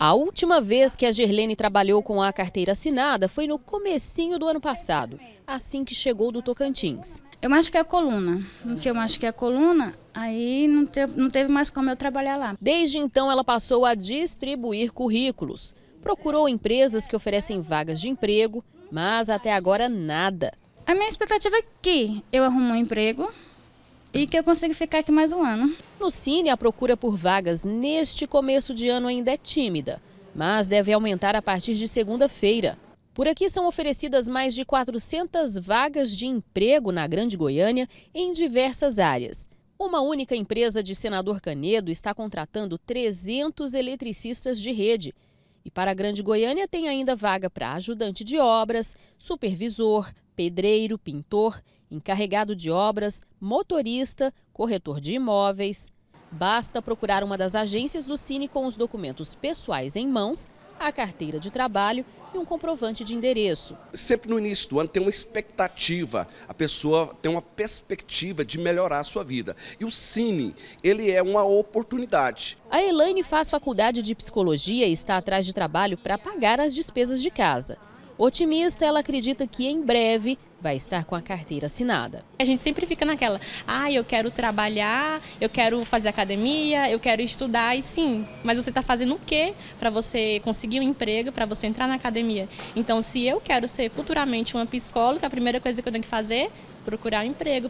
A última vez que a Gerlene trabalhou com a carteira assinada foi no comecinho do ano passado, assim que chegou do Tocantins. Eu machuquei a coluna. No que eu machuquei a coluna, aí não, não teve mais como eu trabalhar lá. Desde então, ela passou a distribuir currículos. Procurou empresas que oferecem vagas de emprego, mas até agora nada. A minha expectativa é que eu arrumo um emprego, e que eu consigo ficar aqui mais um ano. No Cine, a procura por vagas neste começo de ano ainda é tímida, mas deve aumentar a partir de segunda-feira. Por aqui são oferecidas mais de 400 vagas de emprego na Grande Goiânia em diversas áreas. Uma única empresa de Senador Canedo está contratando 300 eletricistas de rede. E para a Grande Goiânia tem ainda vaga para ajudante de obras, supervisor, pedreiro, pintor, encarregado de obras, motorista, corretor de imóveis. Basta procurar uma das agências do Cine com os documentos pessoais em mãos, a carteira de trabalho e um comprovante de endereço. Sempre no início do ano tem uma expectativa, a pessoa tem uma perspectiva de melhorar a sua vida. E o Cine, ele é uma oportunidade. A Elaine faz faculdade de psicologia e está atrás de trabalho para pagar as despesas de casa. Otimista, ela acredita que em breve vai estar com a carteira assinada. A gente sempre fica naquela, ah, eu quero trabalhar, eu quero fazer academia, eu quero estudar, e sim, mas você está fazendo o quê para você conseguir um emprego, para você entrar na academia? Então, se eu quero ser futuramente uma psicóloga, a primeira coisa que eu tenho que fazer é procurar um emprego.